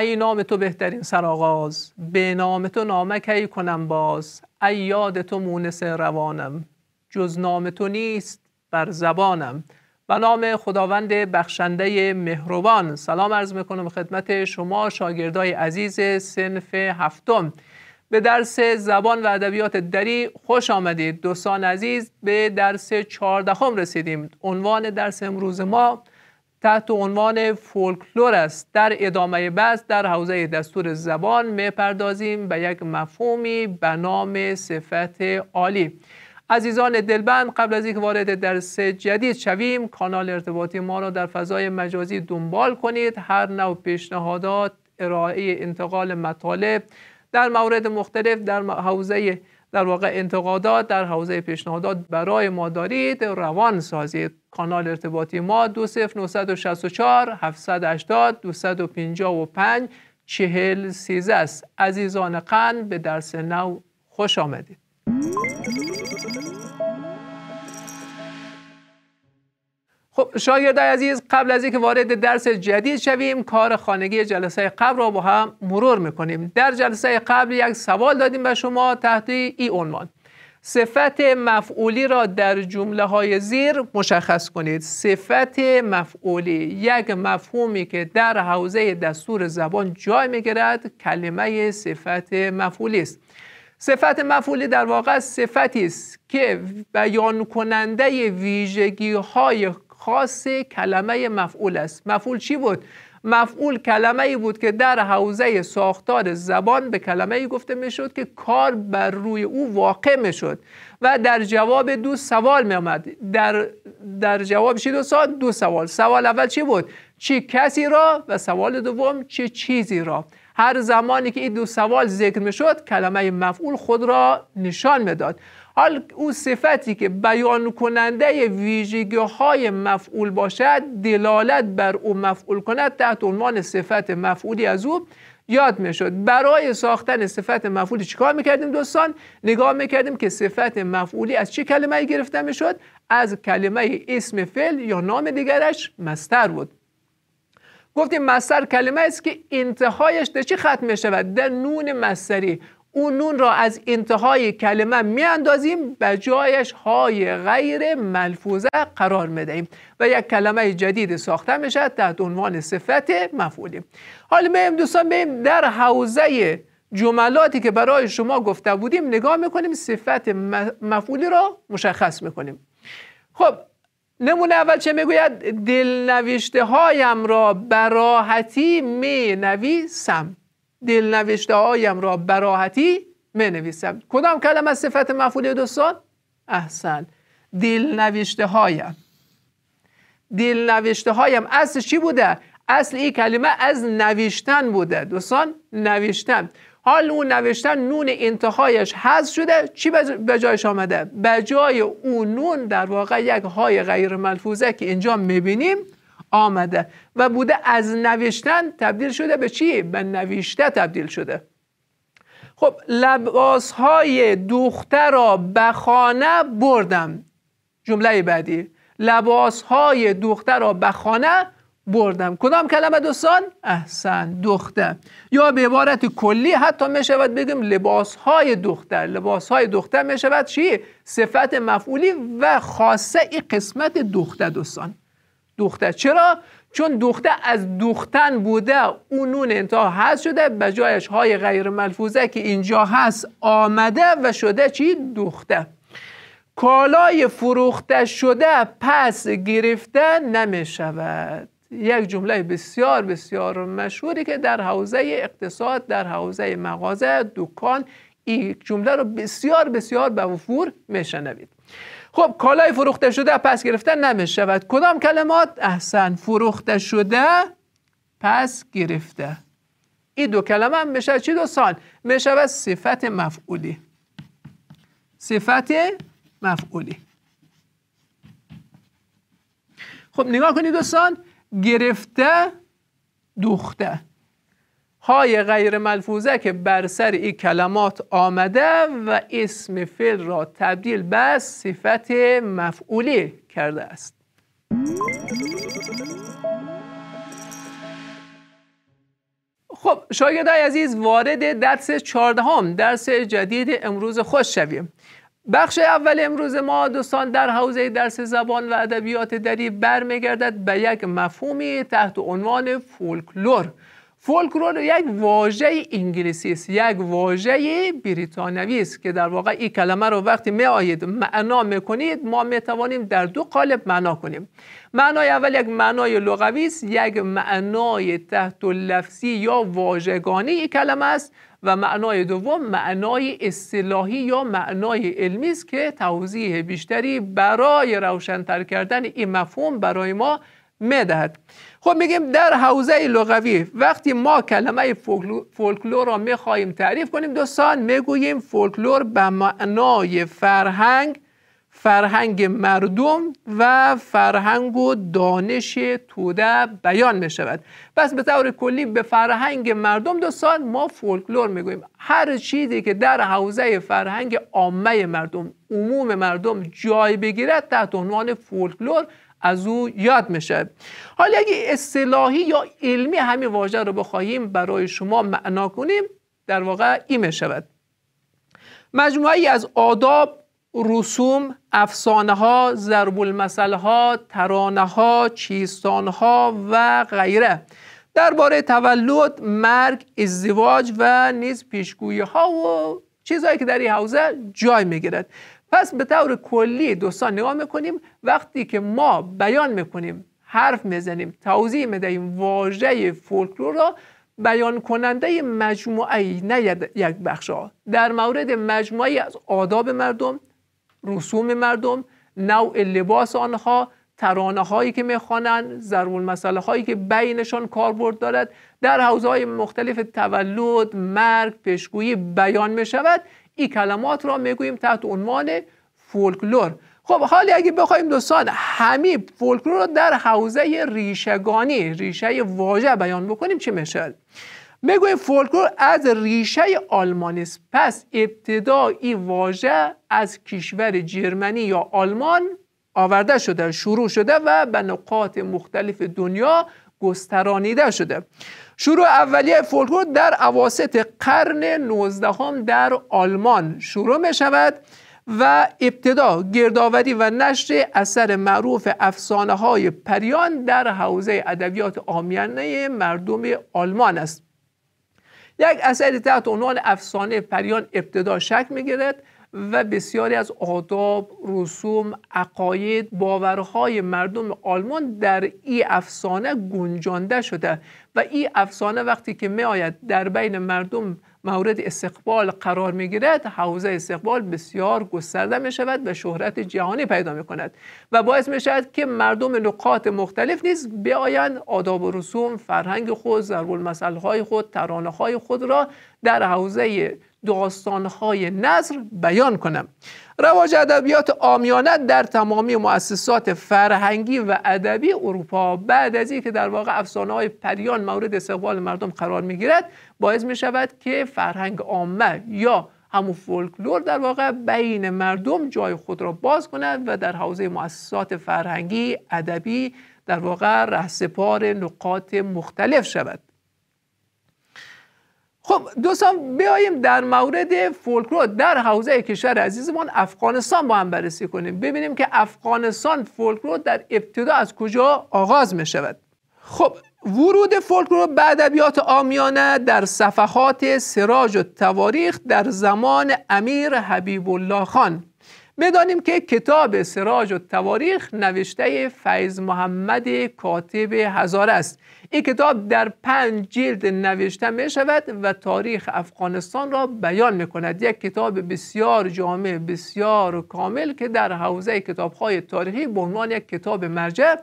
ای نام تو بهترین سرآغاز به نام تو نامکی کنم باز ای یاد تو مونس روانم جز نام تو نیست بر زبانم و نام خداوند بخشنده مهربان سلام عرض میکنم خدمت شما شاگردای عزیز سنف هفتم به درس زبان و ادبیات دری خوش آمدید دوستان عزیز به درس چهاردهم رسیدیم عنوان درس امروز ما تحت عنوان فولکلور است در ادامه بحث در حوزه دستور زبان میپردازیم به یک مفهومی به نام صفت عالی عزیزان دلبند قبل از اینکه وارد درس جدید شویم کانال ارتباطی ما را در فضای مجازی دنبال کنید هر نوع پیشنهادات ارائه انتقال مطالب در مورد مختلف در حوزه در واقع انتقادات در حوزه پیشنهادات برای ما دارید روان سازید کانال ارتباطی ما 20964 780 255 چهل است عزیزان قن به درس نو خوش آمدید خب شاگرد عزیز قبل از اینکه وارد درس جدید شویم کار خانگی جلسه قبل را با هم مرور میکنیم در جلسه قبل یک سوال دادیم به شما تحت این عنوان صفت مفعولی را در جمله های زیر مشخص کنید صفت مفعولی یک مفهومی که در حوزه دستور زبان جای میگیرد کلمه صفت مفعولی است صفت مفعولی در واقع صفتی است که بیان کننده ویژگی های خاص کلمه مفعول است مفعول چی بود مفعول کلمه ای بود که در حوزه ساختار زبان به کلمه ای گفته می شد که کار بر روی او واقع می شد و در جواب دو سوال می آمد در, در جواب چی دو سوال؟ دو سوال سوال اول چی بود؟ چی کسی را و سوال دوم چه چیزی را هر زمانی که این دو سوال ذکر می شد کلمه مفعول خود را نشان می داد حال او صفتی که بیان کننده ویژگی های مفعول باشد دلالت بر او مفعول کند تحت عنوان صفت مفعولی از او یاد می شد. برای ساختن صفت مفعولی چیکار میکردیم دوستان نگاه میکردیم که صفت مفعولی از چه کلمه گرفته شد؟ از کلمه اسم فعل یا نام دیگرش مستر بود گفتیم مستر کلمه است که انتهایش در چی ختم می شود در نون مستری اون نون را از انتهای کلمه میاندازیم به جایش های غیر ملفوظه قرار میدهیم و یک کلمه جدید ساخته میشه تحت عنوان صفت مفعولی حال میم دوستان بیم در حوزه جملاتی که برای شما گفته بودیم نگاه میکنیم صفت مفعولی را مشخص میکنیم خب نمونه اول چه میگوید دلنوشته هایم را براحتی می نویسم دلنوشته هایم را براحتی منویسم کدام کلمه از صفت مفعولی دوستان احسن دلنوشته هایم دلنوشته هایم اصل چی بوده اصل این کلمه از نوشتن بوده دوستان نوشتن حال اون نوشتن نون انتهایش حذف شده چی به جایش آمده؟ به جای اون نون در واقع یک های غیر ملفوظه که اینجا میبینیم آمده و بوده از نوشتن تبدیل شده به چی؟ به نوشته تبدیل شده خب لباس های دختر را به خانه بردم جمله بعدی لباس های دختر را به خانه بردم کدام کلمه دوستان؟ احسن دختر یا به عبارت کلی حتی می شود بگیم لباس های دختر لباس های دختر می شود چی؟ صفت مفعولی و خاصه ای قسمت دختر دوستان دختر چرا چون دوخته از دختن بوده اون نون انتها هست شده به جایش های غیر ملفوظه که اینجا هست آمده و شده چی دوخته کالای فروخته شده پس گرفته نمی شود یک جمله بسیار بسیار مشهوری که در حوزه اقتصاد در حوزه مغازه دکان این جمله رو بسیار بسیار به وفور میشنوید خب کالای فروخته شده پس گرفته نمی شود کدام کلمات احسن فروخته شده پس گرفته این دو کلمه هم میشه چی دوستان میشه صفت مفعولی صفت مفعولی خب نگاه کنید دوستان گرفته دوخته های غیر ملفوظه که بر سر این کلمات آمده و اسم فعل را تبدیل به صفت مفعولی کرده است خب شاگردای عزیز وارد درس چهاردهم درس جدید امروز خوش شویم بخش اول امروز ما دوستان در حوزه درس زبان و ادبیات دری برمیگردد به یک مفهومی تحت عنوان فولکلور فولکلور یک واژه انگلیسی است یک واژه بریتانیایی است که در واقع این کلمه رو وقتی می آید معنا میکنید ما می توانیم در دو قالب معنا کنیم معنای اول یک معنای لغوی است یک معنای تحت لفظی یا واژگانی این کلمه است و معنای دوم معنای اصطلاحی یا معنای علمی است که توضیح بیشتری برای روشنتر کردن این مفهوم برای ما میدهد خب میگیم در حوزه لغوی وقتی ما کلمه فولکلور را میخواهیم تعریف کنیم دوستان میگوییم فولکلور به معنای فرهنگ فرهنگ مردم و فرهنگ و دانش توده بیان می شود پس به طور کلی به فرهنگ مردم دوستان ما فولکلور می هر چیزی که در حوزه فرهنگ عامه مردم عموم مردم جای بگیرد تحت عنوان فولکلور از او یاد میشه حالا اگه اصطلاحی یا علمی همین واژه رو بخواهیم برای شما معنا کنیم در واقع این میشود ای از آداب رسوم، افسانه ها، ضرب المثل ها، ترانه ها، چیستان ها و غیره درباره تولد، مرگ، ازدواج و نیز پیشگویی ها و چیزهایی که در این حوزه جای میگیرد پس به طور کلی دوستان نگاه میکنیم وقتی که ما بیان میکنیم حرف میزنیم توضیح میدهیم واژه فولکلور را بیان کننده مجموعه نه یک بخشا در مورد مجموعه از آداب مردم رسوم مردم نوع لباس آنها ترانه هایی که میخوانند ضرور مسئله هایی که بینشان کاربرد دارد در حوزه های مختلف تولد مرگ پیشگویی بیان می این کلمات را میگوییم تحت عنوان فولکلور خب حالی اگه بخوایم دوستان همه فولکلور رو در حوزه ریشگانی ریشه واژه بیان بکنیم چه میشه میگوییم فولکلور از ریشه آلمانی است پس ابتدایی واژه از کشور جرمنی یا آلمان آورده شده شروع شده و به نقاط مختلف دنیا گسترانیده شده شروع اولیه فولکلور در اواسط قرن 19 هم در آلمان شروع می شود و ابتدا گردآوری و نشر اثر معروف افسانه های پریان در حوزه ادبیات آمیانه مردم آلمان است یک اثری تحت عنوان افسانه پریان ابتدا شک می گردد و بسیاری از آداب، رسوم، عقاید، باورهای مردم آلمان در این افسانه گنجانده شده و این افسانه وقتی که می آید در بین مردم مورد استقبال قرار می گیرد حوزه استقبال بسیار گسترده می شود و شهرت جهانی پیدا می کند و باعث می شود که مردم نقاط مختلف نیز بیایند آداب و رسوم فرهنگ خود ضرب المثل های خود ترانه های خود را در حوزه داستانهای نظر بیان کنم رواج ادبیات آمیانت در تمامی مؤسسات فرهنگی و ادبی اروپا بعد از اینکه در واقع افسانه های پریان مورد استقبال مردم قرار می گیرد باعث می شود که فرهنگ عامه یا همون فولکلور در واقع بین مردم جای خود را باز کند و در حوزه مؤسسات فرهنگی ادبی در واقع رهسپار نقاط مختلف شود خب دوستان بیاییم در مورد فولکلور در حوزه کشور عزیزمان افغانستان با هم بررسی کنیم ببینیم که افغانستان فولکلور در ابتدا از کجا آغاز می شود خب ورود فولکلور به ادبیات آمیانه در صفحات سراج و تواریخ در زمان امیر حبیب الله خان بدانیم که کتاب سراج و تواریخ نوشته فیض محمد کاتب هزار است این کتاب در پنج جلد نوشته می شود و تاریخ افغانستان را بیان می کند یک کتاب بسیار جامع بسیار کامل که در حوزه کتابهای تاریخی به عنوان یک کتاب مرجع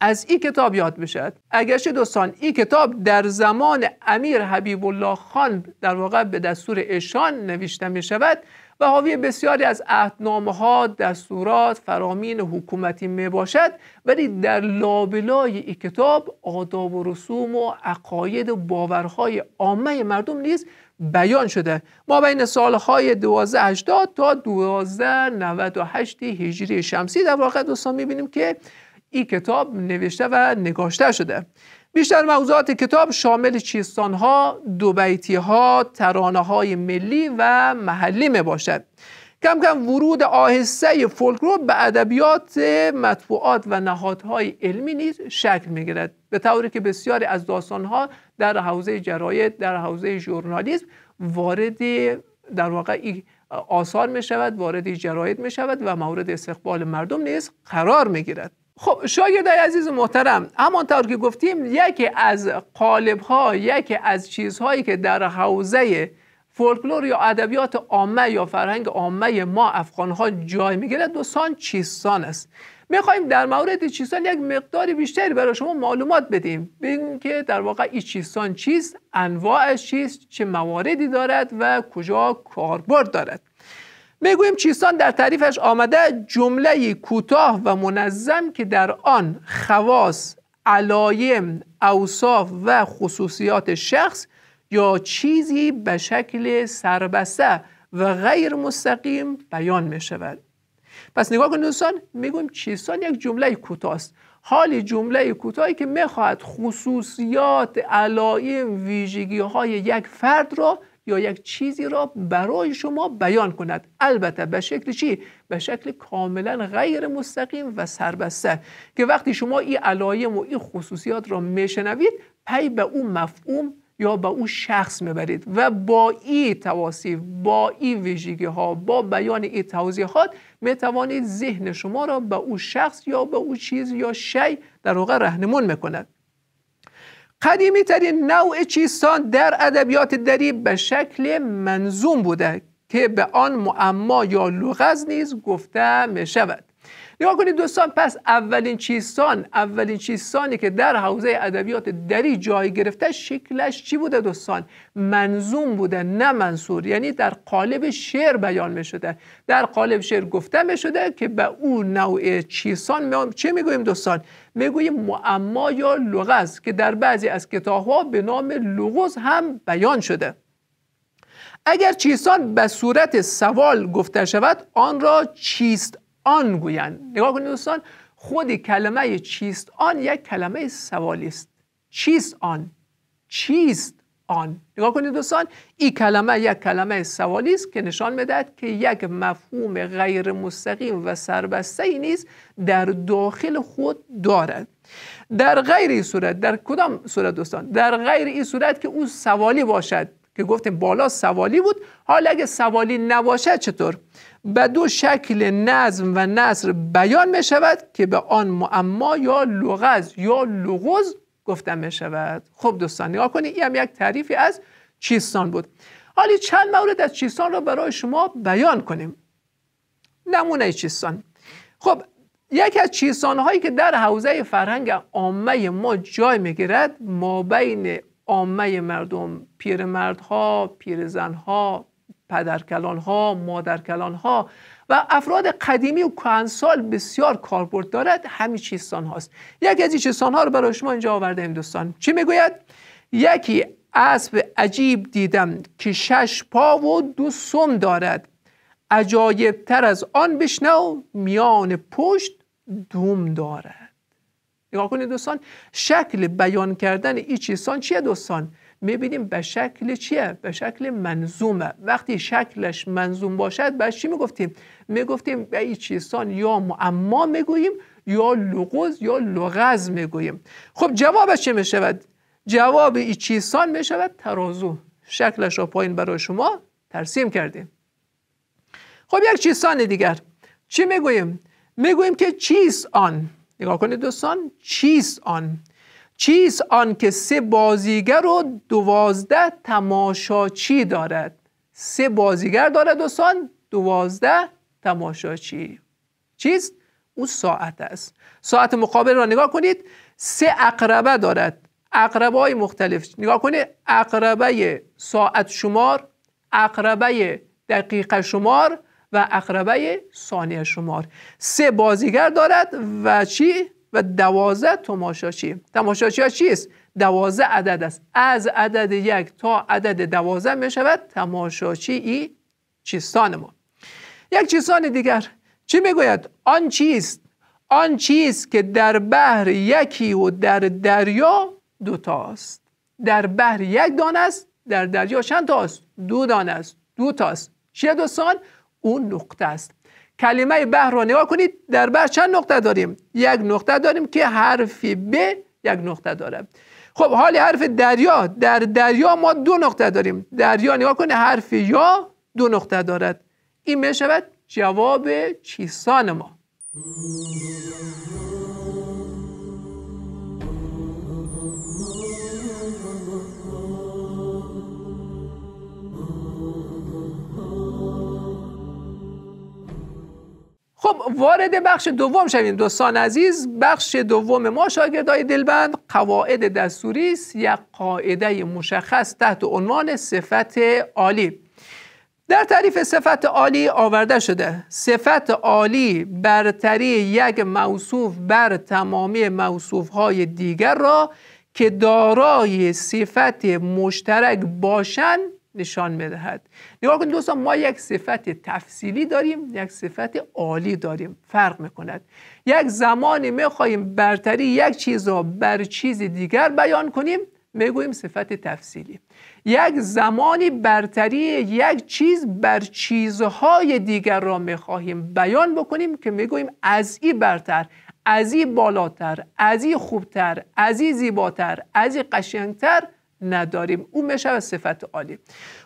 از این کتاب یاد بشد اگرچه دوستان این کتاب در زمان امیر حبیب الله خان در واقع به دستور ایشان نوشته می شود و حاوی بسیاری از عهدنامه ها دستورات فرامین حکومتی می باشد ولی در لابلای این کتاب آداب و رسوم و عقاید و باورهای عامه مردم نیز بیان شده ما بین سالهای 1280 تا 1298 هجری شمسی در واقع دوستان میبینیم که این کتاب نوشته و نگاشته شده بیشتر موضوعات کتاب شامل چیستان ها، دوبیتی ها، ترانه های ملی و محلی می باشد. کم کم ورود آهسته فولکلور به ادبیات مطبوعات و نهادهای علمی نیز شکل می گرد. به طوری که بسیاری از داستانها در حوزه جراید در حوزه ژورنالیسم وارد در واقع آثار می شود وارد جراید می شود و مورد استقبال مردم نیز قرار می گیرد خب شاگردای عزیز و محترم همانطور که گفتیم یکی از قالب ها یکی از چیزهایی که در حوزه فولکلور یا ادبیات عامه یا فرهنگ عامه ما افغان ها جای میگیرد دوستان چیستان است میخوایم در مورد چیستان یک مقداری بیشتری برای شما معلومات بدیم بین که در واقع این چیستان چیست انواعش چیست چه مواردی دارد و کجا کاربرد دارد میگویم چیستان در تعریفش آمده جمله کوتاه و منظم که در آن خواص علایم اوصاف و خصوصیات شخص یا چیزی به شکل سربسته و غیر مستقیم بیان می شود پس نگاه کنید دوستان میگویم چیستان یک جمله کوتاه است حال جمله کوتاهی که میخواهد خصوصیات علایم ویژگی های یک فرد را یا یک چیزی را برای شما بیان کند البته به شکل چی به شکل کاملا غیر مستقیم و سربسته که وقتی شما این علایم و این خصوصیات را میشنوید پی به او مفهوم یا به او شخص میبرید و با این توصیف با این ویژگی ها با بیان این توضیحات می ذهن شما را به او شخص یا به او چیز یا شی در واقع رهنمون میکند قدیمی ترین نوع چیستان در ادبیات دری به شکل منظوم بوده که به آن معما یا لغز نیز گفته می شود نگاه کنید دوستان پس اولین چیستان اولین چیستانی که در حوزه ادبیات دری جای گرفته شکلش چی بوده دوستان منظوم بوده نه منصور یعنی در قالب شعر بیان می شده در قالب شعر گفته می شده که به او نوع می چه می گویم دوستان میگوییم معما یا لغز که در بعضی از ها به نام لغز هم بیان شده اگر چیستان به صورت سوال گفته شود آن را چیست آن گویند نگاه کنید دوستان خود کلمه چیست آن یک کلمه سوالی است چیست آن چیست آن نگاه کنید دوستان این کلمه یک کلمه سوالی است که نشان میدهد که یک مفهوم غیر مستقیم و سربسته ای نیز در داخل خود دارد در غیر این صورت در کدام صورت دوستان در غیر این صورت که او سوالی باشد که گفتیم بالا سوالی بود حالا اگه سوالی نباشد چطور به دو شکل نظم و نصر بیان می شود که به آن معما یا لغز یا لغز گفته می شود خب دوستان نگاه کنید این هم یک تعریفی از چیستان بود حالی چند مورد از چیستان را برای شما بیان کنیم نمونه چیستان خب یکی از هایی که در حوزه فرهنگ عامه ما جای میگیرد ما بین عامه مردم پیرمردها ها پدرکلان ها مادرکلان ها و افراد قدیمی و کهنسال بسیار کاربرد دارد همین چیستان هاست یکی از این چیستان ها رو برای شما اینجا آورده دوستان چی میگوید یکی اسب عجیب دیدم که شش پا و دو سم دارد عجایب تر از آن بشنو میان پشت دوم دارد نگاه کنید دوستان شکل بیان کردن این چیستان چیه دوستان میبینیم به شکل چیه به شکل منظومه وقتی شکلش منظوم باشد بعد چی میگفتیم میگفتیم به این چیزان یا معما میگوییم یا لغز یا لغز میگوییم خب جوابش چه میشود جواب این چیستان میشود ترازو شکلش را پایین برای شما ترسیم کردیم خب یک چیستان دیگر چی میگوییم میگوییم که چیست آن نگاه کنید دوستان چیز آن چیست آن که سه بازیگر و دوازده تماشاچی دارد سه بازیگر دارد دوستان دوازده تماشاچی چیست او ساعت است ساعت مقابل را نگاه کنید سه اقربه دارد اقربه های مختلف نگاه کنید اقربه ساعت شمار اقربه دقیقه شمار و اقربه ثانیه شمار سه بازیگر دارد و چی و دوازه تماشاچی تماشاچی ها چیست؟ دوازه عدد است از عدد یک تا عدد دوازه می شود تماشاچی ای چیستان ما یک چیستان دیگر چی میگوید؟ آن چیست؟ آن چیست که در بحر یکی و در دریا تاست. در بحر یک دانه است در دریا چند تاست؟ دو دانه است دو تاست چه دوستان؟ اون نقطه است کلمه به رو نگاه کنید در به چند نقطه داریم یک نقطه داریم که حرف ب یک نقطه داره خب حال حرف دریا در دریا ما دو نقطه داریم دریا نگاه کنید حرف یا دو نقطه دارد این میشود جواب چیسان ما خب وارد بخش دوم شویم دوستان عزیز بخش دوم ما شاگردای دلبند قواعد دستوری است یک قاعده مشخص تحت عنوان صفت عالی در تعریف صفت عالی آورده شده صفت عالی برتری یک موصوف بر تمامی های دیگر را که دارای صفت مشترک باشند نشان میدهد نگاه کنید دوستان ما یک صفت تفصیلی داریم یک صفت عالی داریم فرق میکند یک زمانی میخواهیم برتری یک چیز را بر چیز دیگر بیان کنیم میگوییم صفت تفصیلی یک زمانی برتری یک چیز بر چیزهای دیگر را میخواهیم بیان بکنیم که میگوییم از ای برتر از ای بالاتر از ای خوبتر از ای زیباتر از ای قشنگتر نداریم اون و صفت عالی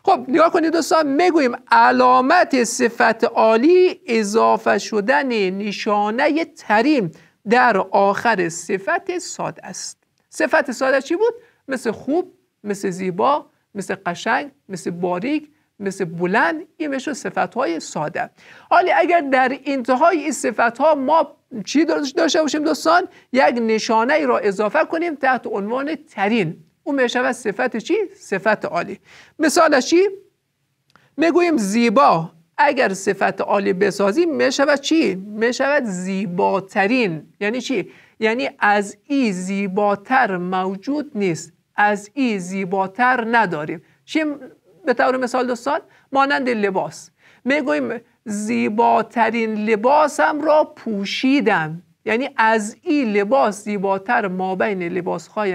خب نگاه کنید دوستان میگوییم علامت صفت عالی اضافه شدن نشانه ترین در آخر صفت ساده است صفت ساده چی بود؟ مثل خوب، مثل زیبا، مثل قشنگ، مثل باریک، مثل بلند این میشه صفت های ساده حالی اگر در انتهای این صفت ها ما چی داشته باشیم دوستان یک نشانه را اضافه کنیم تحت عنوان ترین او میشود صفت چی؟ صفت عالی مثالش چی؟ میگویم زیبا اگر صفت عالی بسازیم میشود چی؟ میشود زیباترین یعنی چی؟ یعنی از ای زیباتر موجود نیست از ای زیباتر نداریم چی به طور مثال دوستان؟ مانند لباس میگویم زیباترین لباسم را پوشیدم یعنی از ای لباس زیباتر ما بین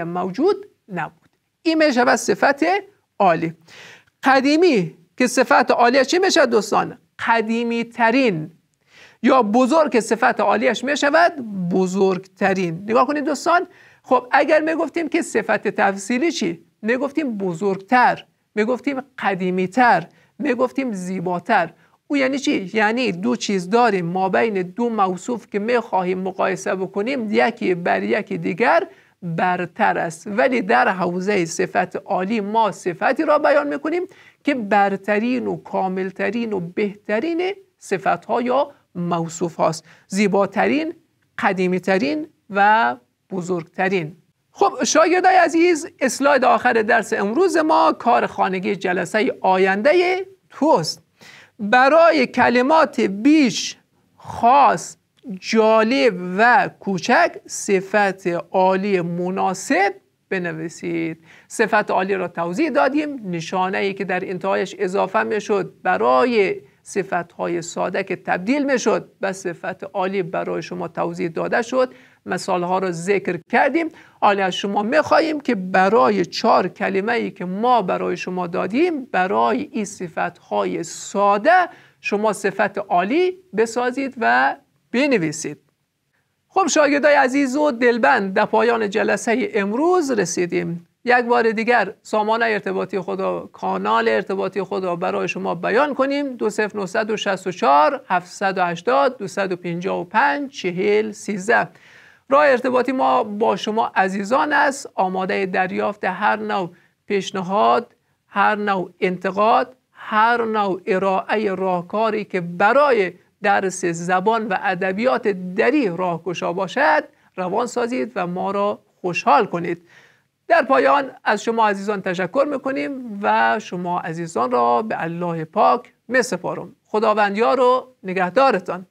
موجود نبود این میشود صفت عالی قدیمی که صفت عالیش چی میشود دوستان قدیمی ترین یا بزرگ که صفت عالیش میشود بزرگترین نگاه کنید دوستان خب اگر میگفتیم که صفت تفصیلی چی میگفتیم بزرگتر میگفتیم قدیمی تر میگفتیم زیباتر او یعنی چی؟ یعنی دو چیز داریم ما بین دو موصوف که میخواهیم مقایسه بکنیم یکی بر یکی دیگر برتر است ولی در حوزه صفت عالی ما صفتی را بیان میکنیم که برترین و کاملترین و بهترین صفت ها یا موصوف هاست زیباترین قدیمیترین و بزرگترین خب شاگردای عزیز اسلاید آخر درس امروز ما کار خانگی جلسه آینده توست برای کلمات بیش خاص جالب و کوچک صفت عالی مناسب بنویسید صفت عالی را توضیح دادیم نشانه ای که در انتهایش اضافه می شد برای صفت های ساده که تبدیل می شد به صفت عالی برای شما توضیح داده شد مثال ها را ذکر کردیم حالا از شما خواهیم که برای چهار کلمه ای که ما برای شما دادیم برای این صفت های ساده شما صفت عالی بسازید و بنویسید خب شاگردای عزیز و دلبند در پایان جلسه امروز رسیدیم یک بار دیگر سامانه ارتباطی خدا کانال ارتباطی خدا برای شما بیان کنیم 20964 780 255 40 13 راه ارتباطی ما با شما عزیزان است آماده دریافت هر نوع پیشنهاد هر نوع انتقاد هر نوع ارائه راهکاری که برای درس زبان و ادبیات دری راهگشا باشد روان سازید و ما را خوشحال کنید در پایان از شما عزیزان تشکر میکنیم و شما عزیزان را به الله پاک میسپارم سپارم خداوندیار و نگهدارتان